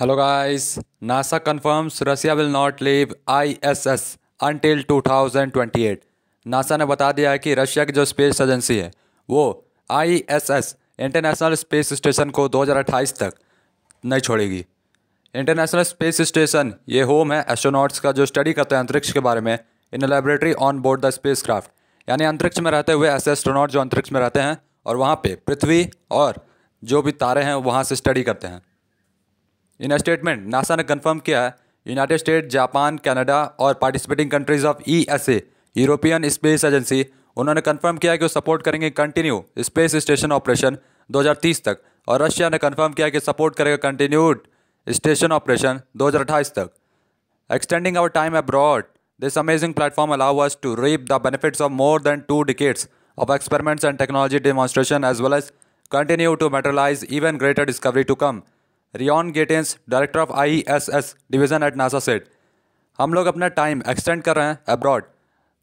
Hello guys, NASA confirms Russia will not leave ISS until 2028. NASA ने बता दिया है कि रशिया की जो स्पेस एजेंसी है वो आईएसएस इंटरनेशनल स्पेस स्टेशन को 2028 तक नहीं छोड़ेगी इंटरनेशनल स्पेस स्टेशन ये होम है एस्ट्रोनॉट्स का जो स्टडी करते हैं अंतरिक्ष के बारे में in laboratory on board the space यानी अंतरिक्ष में रहते हुए ऐसे एस्ट्रोनॉट जो अंतरिक्ष में रहते हैं और वहाँ पर पृथ्वी और जो भी तारे हैं वहाँ से स्टडी करते हैं इन स्टेटमेंट नासा ने कन्फर्म किया है यूनाइटेड स्टेट जापान कनाडा और participating countries of E S A European Space Agency उन्होंने कन्फर्म किया कि वो सपोर्ट करेंगे कंटिन्यू स्पेस स्टेशन ऑपरेशन 2030 तक और रशिया ने कन्फर्म किया कि सपोर्ट करेगा कंटिन्यूड स्टेशन ऑपरेशन 2028 तक extending our time aboard this amazing platform allow us to reap the benefits of more than two decades of experiments and technology demonstration as well as continue to materialise even greater discovery to come Robyn Gatens director of I S S division at NASA said हम लोग अपना time extend कर रहे हैं abroad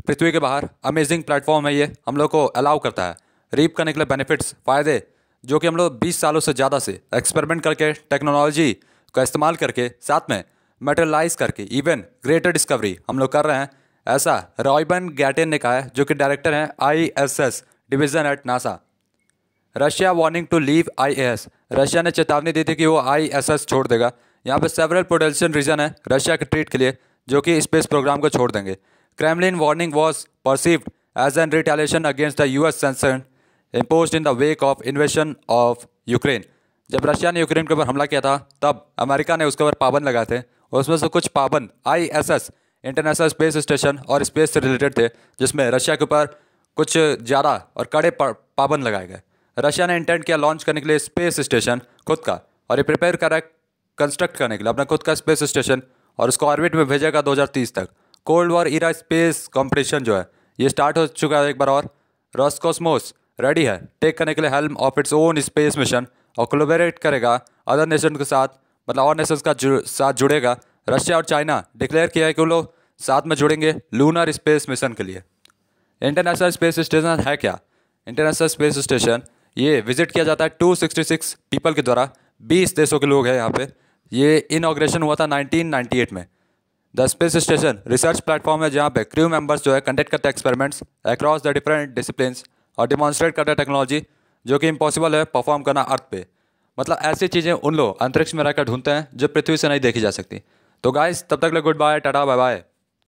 पृथ्वी के बाहर amazing platform है ये हम लोग को अलाउ करता है रीप का निकले बेनिफिट्स फ़ायदे जो कि हम लोग बीस सालों से ज़्यादा से एक्सपेरिमेंट करके टेक्नोलॉजी का इस्तेमाल करके साथ में मेटरलाइज करके इवन ग्रेटर डिस्कवरी हम लोग कर रहे हैं ऐसा रॉयबन गैटेन ने कहा है जो कि डायरेक्टर हैं I S S division at NASA Russia warning to leave IAS Russia ने चेतावनी दी थी कि वो आईएसएस छोड़ देगा यहाँ पर सेवरल पोटेंशियल रीजन है रशिया के ट्रीट के लिए जो कि स्पेस प्रोग्राम को छोड़ देंगे Kremlin warning was perceived as an retaliation against the US sanction impose in the wake of invasion of Ukraine जब रशिया ने यूक्रेन के ऊपर हमला किया था तब अमेरिका ने उसके ऊपर पाबंद लगाए थे उसमें से कुछ पाबंद आई इंटरनेशनल स्पेस स्टेशन और स्पेस से रिलेटेड थे जिसमें रशिया के ऊपर कुछ ज़्यादा और कड़े पाबंद लगाए गए रशिया ने इंटेंट किया लॉन्च करने के लिए स्पेस स्टेशन खुद का और ये प्रिपेयर कर रहा है कंस्ट्रक्ट करने के लिए अपना खुद का स्पेस स्टेशन और उसको ऑर्बिट में भेजेगा 2030 तक cold war era space competition जो है ये स्टार्ट हो चुका है एक बार और रॉस्कोसमोस रेडी है टेक करने के लिए help of its own space mission और कोलोबरेट करेगा अदर नेशन के साथ मतलब और नेशन का जु, साथ जुड़ेगा रशिया और चाइना डिक्लेयर किया है कि वो लोग साथ में जुड़ेंगे लूनर स्पेस मिशन के लिए इंटरनेशनल स्पेस स्टेशन है क्या इंटरनेशनल स्पेस स्टेशन ये विजिट किया जाता है टू सिक्सटी सिक्स पीपल के द्वारा बीस देशों के लोग हैं यहाँ पे ये इनाग्रेशन हुआ था नाइनटीन एट में the space station research platform है जहाँ पे क्रू मेंबर्स जो है कंडक्ट करते हैं experiments across the different disciplines और डिमॉन्स्ट्रेट करते हैं टेक्नोलॉजी जो कि इम्पॉसिबल है परफॉर्म करना अर्थ पे मतलब ऐसी चीज़ें उन लोग अंतरिक्ष में रहकर ढूंढते हैं जो पृथ्वी से नहीं देखी जा सकती तो गाइस तब तक ले good bye ta-ta bye bye